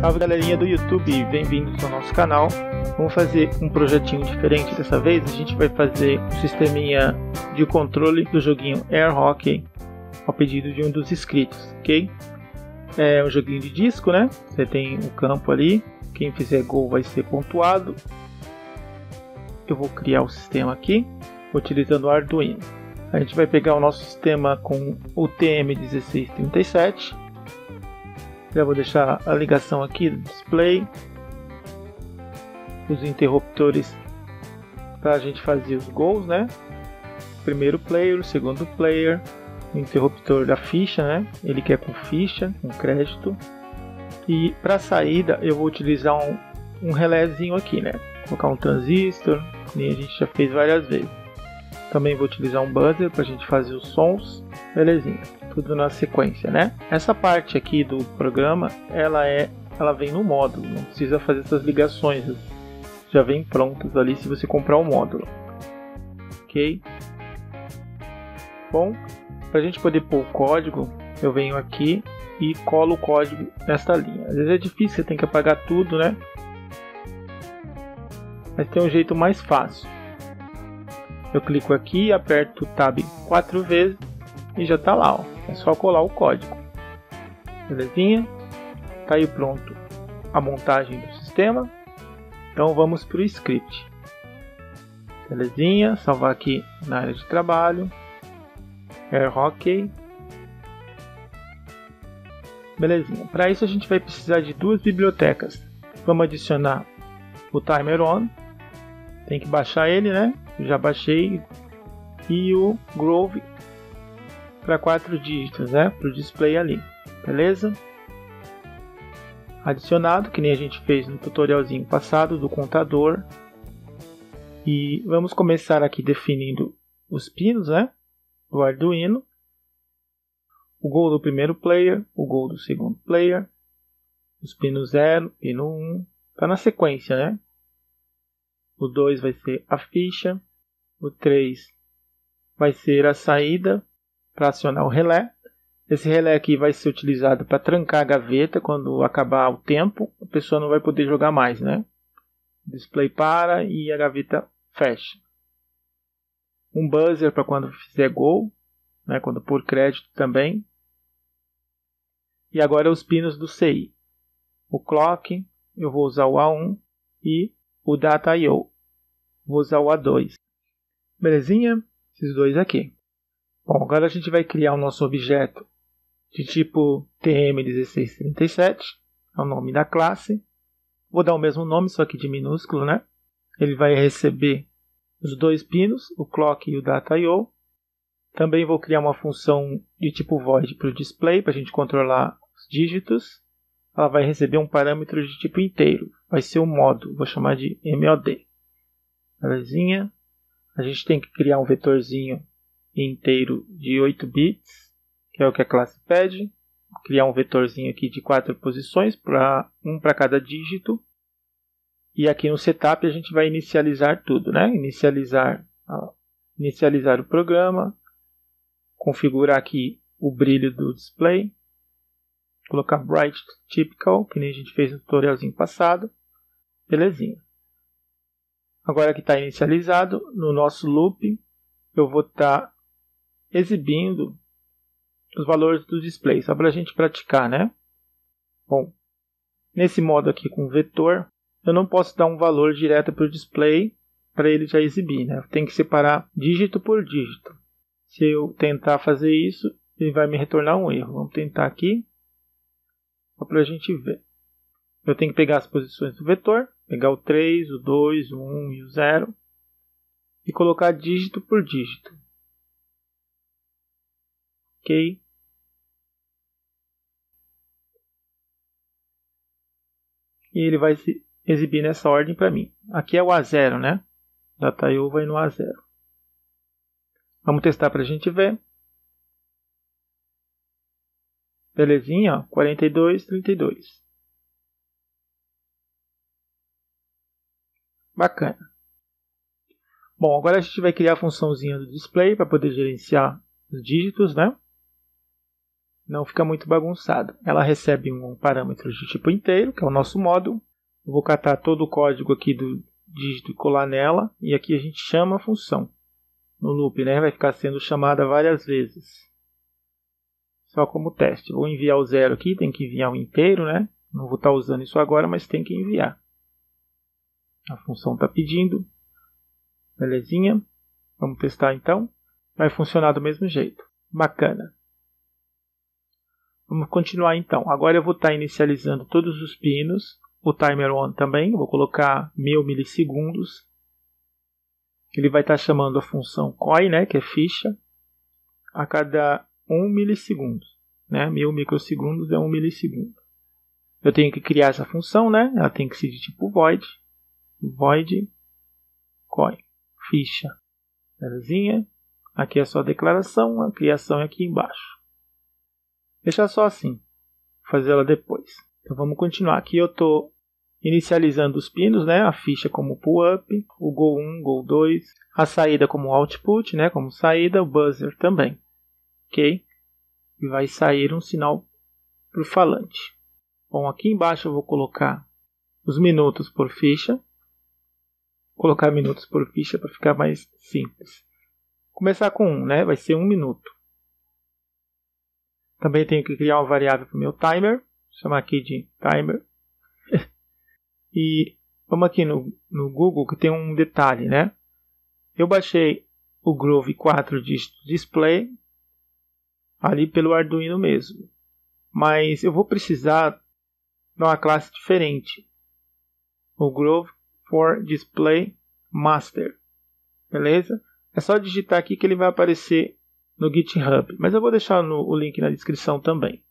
Salve galerinha do YouTube, bem-vindos ao nosso canal. Vamos fazer um projetinho diferente dessa vez. A gente vai fazer um sisteminha de controle do joguinho Air Hockey ao pedido de um dos inscritos, ok? É um joguinho de disco, né? Você tem um campo ali, quem fizer gol vai ser pontuado. Eu vou criar o sistema aqui, utilizando o Arduino. A gente vai pegar o nosso sistema com o TM1637 já vou deixar a ligação aqui, do display, os interruptores para a gente fazer os gols, né? Primeiro player, segundo player, o interruptor da ficha, né? Ele quer com ficha, com crédito. E para saída eu vou utilizar um, um relézinho aqui, né? colocar um transistor, que a gente já fez várias vezes. Também vou utilizar um buzzer para a gente fazer os sons, belezinha tudo na sequência, né? Essa parte aqui do programa, ela é, ela vem no módulo, não precisa fazer essas ligações, já vem prontas ali se você comprar o módulo, ok? Bom, para a gente poder pôr o código, eu venho aqui e colo o código nesta linha. Às vezes é difícil, você tem que apagar tudo, né? Mas tem um jeito mais fácil. Eu clico aqui, aperto o Tab quatro vezes e já está lá. Ó. É só colar o código. Belezinha? Tá aí pronto a montagem do sistema. Então vamos para o script. Belezinha? Salvar aqui na área de trabalho. É OK. Belezinha. Para isso a gente vai precisar de duas bibliotecas. Vamos adicionar o timer on. Tem que baixar ele, né? Eu já baixei. E o Grove para quatro dígitos, né, para o display ali, beleza? Adicionado, que nem a gente fez no tutorialzinho passado do contador. E vamos começar aqui definindo os pinos, né, do Arduino. O gol do primeiro player, o gol do segundo player, os pinos 0, pino 1, um, tá na sequência, né? O 2 vai ser a ficha, o 3 vai ser a saída para acionar o relé. Esse relé aqui vai ser utilizado para trancar a gaveta quando acabar o tempo, a pessoa não vai poder jogar mais, né? O display para e a gaveta fecha. Um buzzer para quando fizer gol, né, quando por crédito também. E agora é os pinos do CI. O clock, eu vou usar o A1 e o data IO. Vou usar o A2. Belezinha? Esses dois aqui. Bom, agora a gente vai criar o nosso objeto de tipo TM1637, é o nome da classe. Vou dar o mesmo nome, só que de minúsculo, né? Ele vai receber os dois pinos, o clock e o data.io. Também vou criar uma função de tipo void para o display, para a gente controlar os dígitos. Ela vai receber um parâmetro de tipo inteiro, vai ser o um modo, vou chamar de MOD. Belezinha? A gente tem que criar um vetorzinho inteiro de 8 bits, que é o que a classe pede. criar um vetorzinho aqui de quatro posições, para um para cada dígito. E aqui no setup a gente vai inicializar tudo, né? Inicializar, inicializar o programa, configurar aqui o brilho do display, colocar Bright Typical, que nem a gente fez no tutorialzinho passado. Belezinha. Agora que está inicializado, no nosso loop eu vou estar tá exibindo os valores do display, só para a gente praticar, né? Bom, nesse modo aqui com vetor, eu não posso dar um valor direto para o display para ele já exibir, né? Tem que separar dígito por dígito. Se eu tentar fazer isso, ele vai me retornar um erro. Vamos tentar aqui, só para a gente ver. Eu tenho que pegar as posições do vetor, pegar o 3, o 2, o 1 e o 0 e colocar dígito por dígito. E ele vai se exibir nessa ordem para mim. Aqui é o A0, né? Dataio vai no A0. Vamos testar para a gente ver. Belezinha, 42, 32. Bacana. Bom, agora a gente vai criar a funçãozinha do display para poder gerenciar os dígitos, né? não fica muito bagunçado. Ela recebe um parâmetro de tipo inteiro, que é o nosso módulo. Eu vou catar todo o código aqui do dígito e colar nela, e aqui a gente chama a função. No loop, né? Vai ficar sendo chamada várias vezes. Só como teste. Vou enviar o zero aqui, tem que enviar o inteiro, né? Não vou estar tá usando isso agora, mas tem que enviar. A função está pedindo. Belezinha. Vamos testar então. Vai funcionar do mesmo jeito. Bacana. Vamos continuar então. Agora eu vou estar tá inicializando todos os pinos, o timer on também, vou colocar mil milissegundos. Ele vai estar tá chamando a função COI, né, que é ficha, a cada 1 milissegundo. Né? Mil microsegundos é 1 milissegundo. Eu tenho que criar essa função, né? Ela tem que ser de tipo void, void COI, ficha. Belezinha? Aqui é só a declaração, a criação é aqui embaixo. Deixar só assim. Vou fazer ela depois. Então vamos continuar aqui. Eu estou inicializando os pinos, né? A ficha como pull-up, o go 1, go 2, a saída como output, né? Como saída, o buzzer também. Ok? E vai sair um sinal para o falante. Bom, aqui embaixo eu vou colocar os minutos por ficha. Vou colocar minutos por ficha para ficar mais simples. Começar com 1, um, né? Vai ser 1 um minuto. Também tenho que criar uma variável para o meu timer. Vou chamar aqui de timer. e vamos aqui no, no Google que tem um detalhe, né? Eu baixei o Groove 4 dígitos display ali pelo Arduino mesmo. Mas eu vou precisar de uma classe diferente. O Groove for Display Master. Beleza? É só digitar aqui que ele vai aparecer no GitHub, mas eu vou deixar no, o link na descrição também.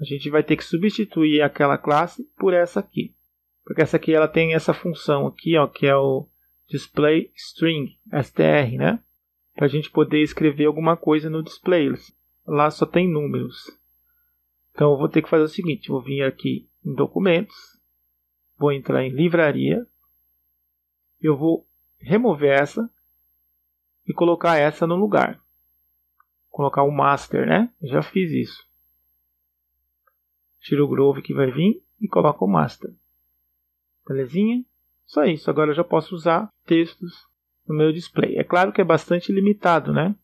A gente vai ter que substituir aquela classe por essa aqui, porque essa aqui ela tem essa função aqui, ó, que é o display string (str), né? Para a gente poder escrever alguma coisa no display. Lá só tem números. Então eu vou ter que fazer o seguinte: vou vir aqui em documentos, vou entrar em livraria, eu vou remover essa e colocar essa no lugar colocar o master, né? Eu já fiz isso. Tira o groove que vai vir e coloca o master. Belezinha? Só isso. Agora eu já posso usar textos no meu display. É claro que é bastante limitado, né?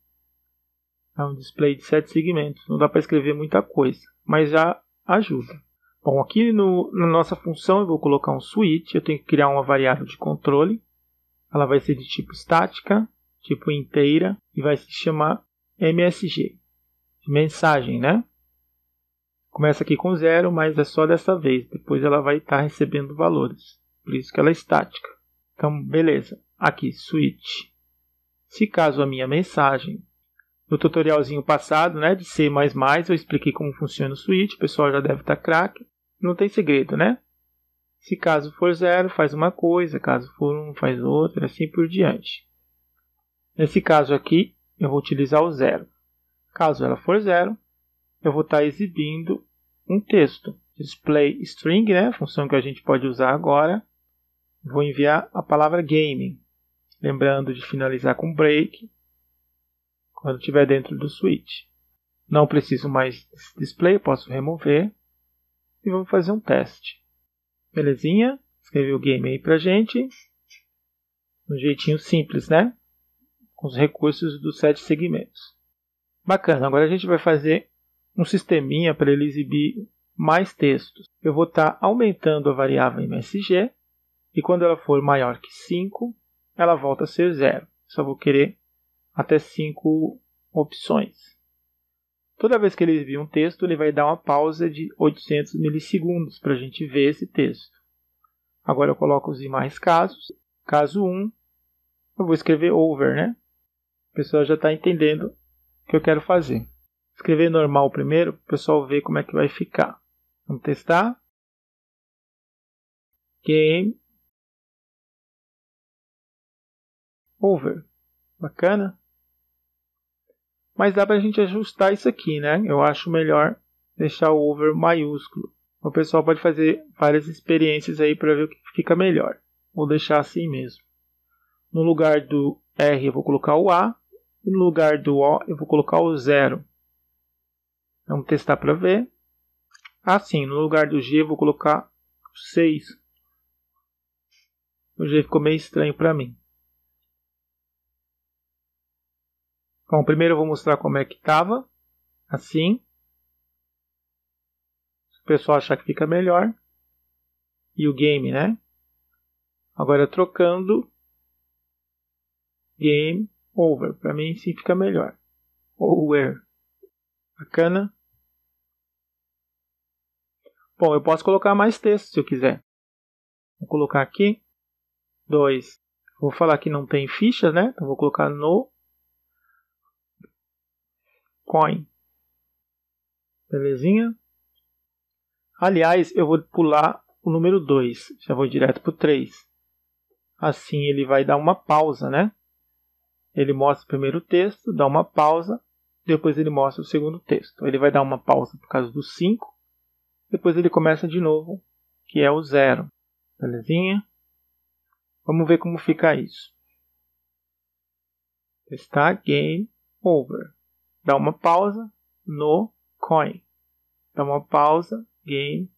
É um display de 7 segmentos. Não dá para escrever muita coisa, mas já ajuda. Bom, aqui no, na nossa função eu vou colocar um switch. Eu tenho que criar uma variável de controle. Ela vai ser de tipo estática, tipo inteira, e vai se chamar MSG. Mensagem, né? Começa aqui com zero, mas é só dessa vez. Depois ela vai estar tá recebendo valores. Por isso que ela é estática. Então, beleza. Aqui, switch. Se caso a minha mensagem no tutorialzinho passado, né, de C++, eu expliquei como funciona o switch, o pessoal já deve estar tá craque. Não tem segredo, né? Se caso for zero, faz uma coisa, caso for um, faz outra, assim por diante. Nesse caso aqui, eu vou utilizar o zero. Caso ela for zero, eu vou estar exibindo um texto. Display string, né, função que a gente pode usar agora. Vou enviar a palavra gaming. Lembrando de finalizar com break quando estiver dentro do switch. Não preciso mais desse display, posso remover. E vamos fazer um teste. Belezinha? Escreveu o game aí pra gente. Um jeitinho simples, né? com os recursos dos sete segmentos. Bacana, agora a gente vai fazer um sisteminha para ele exibir mais textos. Eu vou estar tá aumentando a variável MSG e quando ela for maior que 5, ela volta a ser zero. Só vou querer até 5 opções. Toda vez que ele exibir um texto, ele vai dar uma pausa de 800 milissegundos para a gente ver esse texto. Agora eu coloco os demais casos. Caso 1, eu vou escrever over, né? pessoa já está entendendo o que eu quero fazer. Escrever normal primeiro, o pessoal ver como é que vai ficar. Vamos testar. Game over. Bacana? Mas dá para a gente ajustar isso aqui, né? Eu acho melhor deixar o over maiúsculo. O pessoal pode fazer várias experiências aí para ver o que fica melhor. Vou deixar assim mesmo. No lugar do R eu vou colocar o A. E no lugar do O eu vou colocar o zero. Vamos testar para ver. Assim, no lugar do G eu vou colocar 6. O G ficou meio estranho para mim. Bom, primeiro eu vou mostrar como é que estava. Assim. Se o pessoal achar que fica melhor. E o game, né? Agora trocando. Game over, para mim sim fica melhor. Over. Bacana? Bom, eu posso colocar mais texto se eu quiser. Vou colocar aqui. 2. Vou falar que não tem fichas, né? Então vou colocar no coin. Belezinha? Aliás, eu vou pular o número 2. Já vou direto para o 3. Assim ele vai dar uma pausa, né? Ele mostra o primeiro texto, dá uma pausa, depois ele mostra o segundo texto. Então, ele vai dar uma pausa por causa do 5, depois ele começa de novo, que é o 0. Belezinha? Vamos ver como fica isso. Está game over. Dá uma pausa no coin. Dá uma pausa, game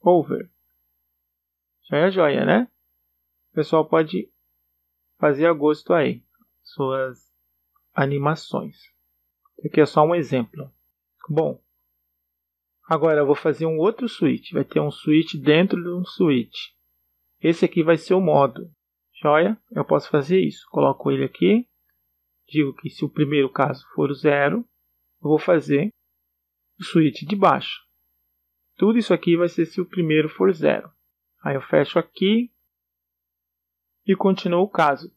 over. Joia, é joia, né? O pessoal pode fazer a gosto aí suas animações. Aqui é só um exemplo. Bom, agora eu vou fazer um outro switch. Vai ter um switch dentro de um switch. Esse aqui vai ser o modo. Joia? Eu posso fazer isso. Coloco ele aqui. Digo que se o primeiro caso for o zero, eu vou fazer o switch de baixo. Tudo isso aqui vai ser se o primeiro for zero. Aí eu fecho aqui e continuo o caso.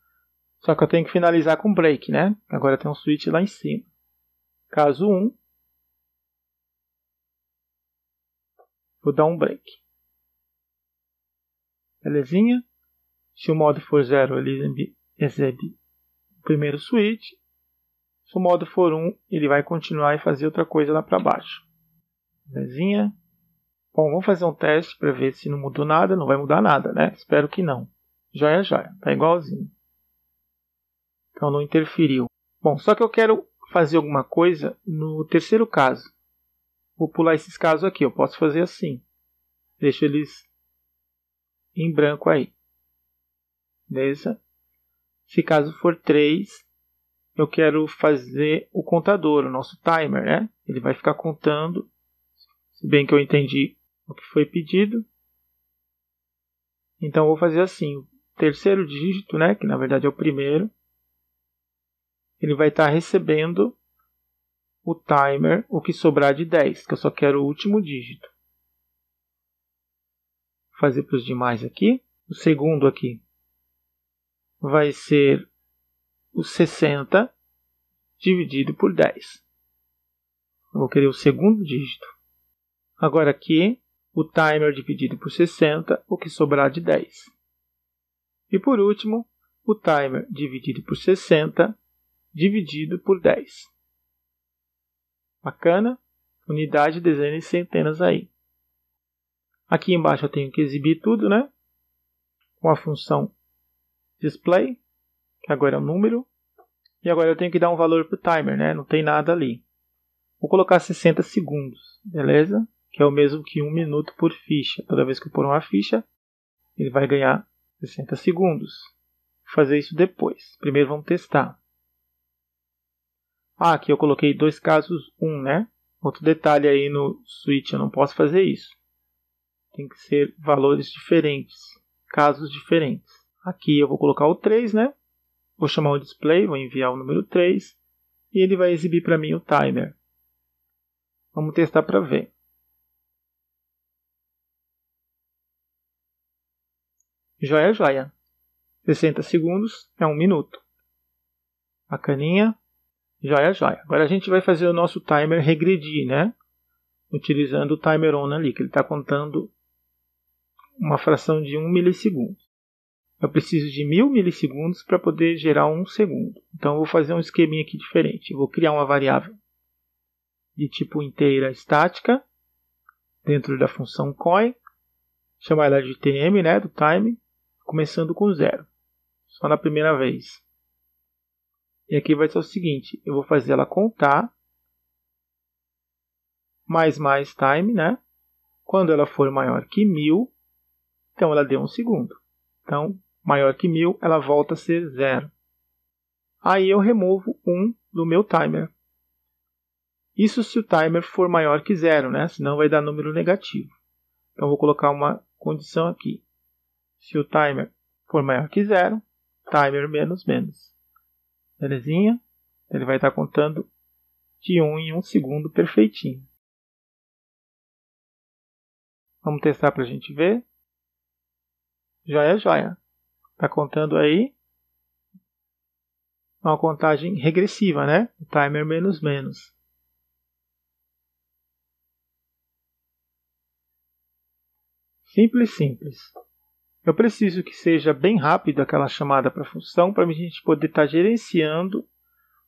Só que eu tenho que finalizar com break, né? Agora tem um switch lá em cima. Caso 1. Vou dar um break. Belezinha? Se o modo for 0, ele exibe o primeiro switch. Se o modo for 1, um, ele vai continuar e fazer outra coisa lá para baixo. Belezinha? Bom, vamos fazer um teste para ver se não mudou nada. Não vai mudar nada, né? Espero que não. Joia, joia. Tá igualzinho. Então não interferiu. Bom, só que eu quero fazer alguma coisa no terceiro caso. Vou pular esses casos aqui. Eu posso fazer assim. Deixo eles em branco aí. Beleza? Se caso for 3, eu quero fazer o contador, o nosso timer, né? Ele vai ficar contando, se bem que eu entendi o que foi pedido. Então, vou fazer assim, o terceiro dígito, né, que na verdade é o primeiro, ele vai estar tá recebendo o timer, o que sobrar de 10, que eu só quero o último dígito. Vou fazer para os demais aqui. O segundo aqui vai ser o 60 dividido por 10. Eu vou querer o segundo dígito. Agora aqui, o timer dividido por 60, o que sobrar de 10. E por último, o timer dividido por 60 dividido por 10. Bacana? Unidade, dezenas e centenas aí. Aqui embaixo eu tenho que exibir tudo, né? Com a função display, que agora é o número. E agora eu tenho que dar um valor para o timer, né? Não tem nada ali. Vou colocar 60 segundos, beleza? Que é o mesmo que um minuto por ficha. Toda vez que eu pôr uma ficha, ele vai ganhar 60 segundos. Vou fazer isso depois. Primeiro vamos testar. Ah, aqui eu coloquei dois casos, um, né? Outro detalhe aí no switch, eu não posso fazer isso. Tem que ser valores diferentes, casos diferentes. Aqui eu vou colocar o 3, né? Vou chamar o display, vou enviar o número 3 e ele vai exibir para mim o timer. Vamos testar para ver. Joia, joia. 60 segundos é um minuto. A caninha Joia, joia. Agora a gente vai fazer o nosso timer regredir, né? Utilizando o timer on ali, que ele está contando uma fração de 1 milissegundo. Eu preciso de 1000 milissegundos para poder gerar 1 segundo. Então eu vou fazer um esqueminha aqui diferente. Eu vou criar uma variável de tipo inteira estática dentro da função coin, chamar ela de tm, né, do time, começando com zero. Só na primeira vez. E aqui vai ser o seguinte, eu vou fazer ela contar mais mais time, né? Quando ela for maior que 1000, então ela deu um segundo. Então, maior que 1000, ela volta a ser zero. Aí eu removo 1 um do meu timer. Isso se o timer for maior que zero, né? Senão vai dar número negativo. Então, vou colocar uma condição aqui. Se o timer for maior que zero, timer menos menos. Belezinha? Ele vai estar contando de 1 um em 1 um segundo perfeitinho. Vamos testar para a gente ver. Joia, joia. Está contando aí uma contagem regressiva, né? O timer menos menos. Simples, simples. Eu preciso que seja bem rápido aquela chamada para a função para a gente poder estar tá gerenciando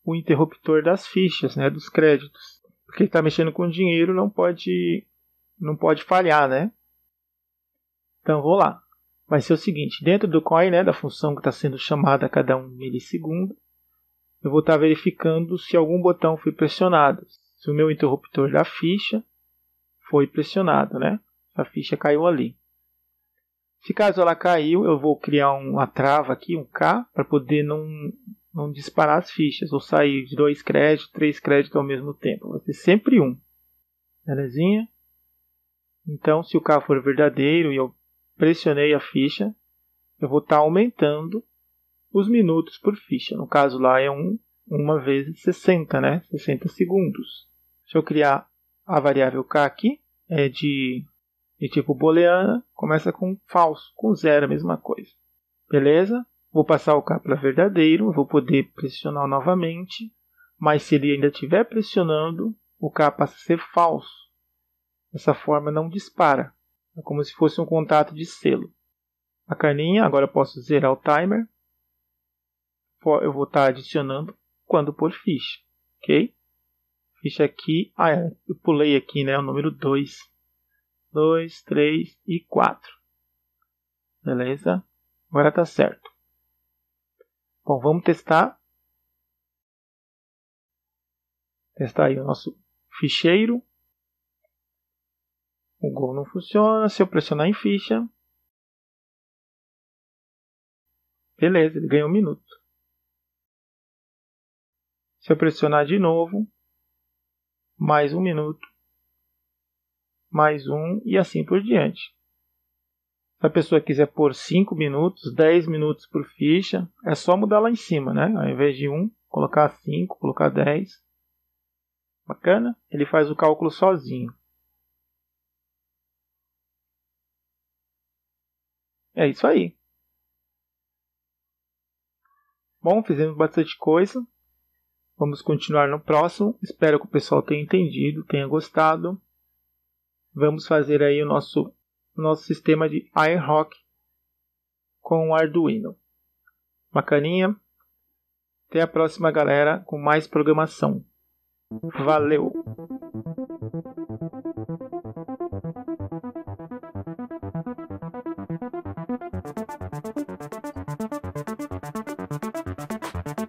o interruptor das fichas, né, dos créditos. Porque está mexendo com dinheiro, não pode não pode falhar, né? Então vou lá. Vai ser o seguinte, dentro do coin, né, da função que está sendo chamada a cada um milissegundo, eu vou estar tá verificando se algum botão foi pressionado, se o meu interruptor da ficha foi pressionado, né? A ficha caiu ali. Se caso ela caiu, eu vou criar uma trava aqui, um K, para poder não, não disparar as fichas, ou sair de dois créditos, três créditos ao mesmo tempo. Vai ser sempre um. Belezinha? Então, se o K for verdadeiro e eu pressionei a ficha, eu vou estar tá aumentando os minutos por ficha. No caso lá é um, uma vez 60, né? 60 segundos. Deixa eu criar a variável k aqui, é de e tipo booleana começa com falso, com zero, a mesma coisa. Beleza? Vou passar o K para verdadeiro, vou poder pressionar novamente, mas se ele ainda estiver pressionando, o K passa a ser falso. Dessa forma não dispara, é como se fosse um contato de selo. A carninha, agora eu posso zerar o timer. Eu vou estar adicionando quando por ficha, ok? Ficha aqui, ah, é, eu pulei aqui né, o número 2. 2, 3 e 4. Beleza? Agora tá certo. Bom, vamos testar. Testar aí o nosso ficheiro. O gol não funciona. Se eu pressionar em ficha. Beleza, ele ganhou um minuto. Se eu pressionar de novo, mais um minuto mais um e assim por diante. Se a pessoa quiser pôr 5 minutos, 10 minutos por ficha, é só mudar lá em cima, né? Ao invés de 1, um, colocar 5, colocar 10. Bacana? Ele faz o cálculo sozinho. É isso aí. Bom, fizemos bastante coisa. Vamos continuar no próximo. Espero que o pessoal tenha entendido, tenha gostado vamos fazer aí o nosso, nosso sistema de iRock com o Arduino. Bacaninha? Até a próxima, galera, com mais programação. Valeu!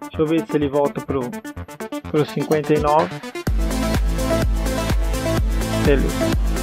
Deixa eu ver se ele volta pro, pro 59. Beleza.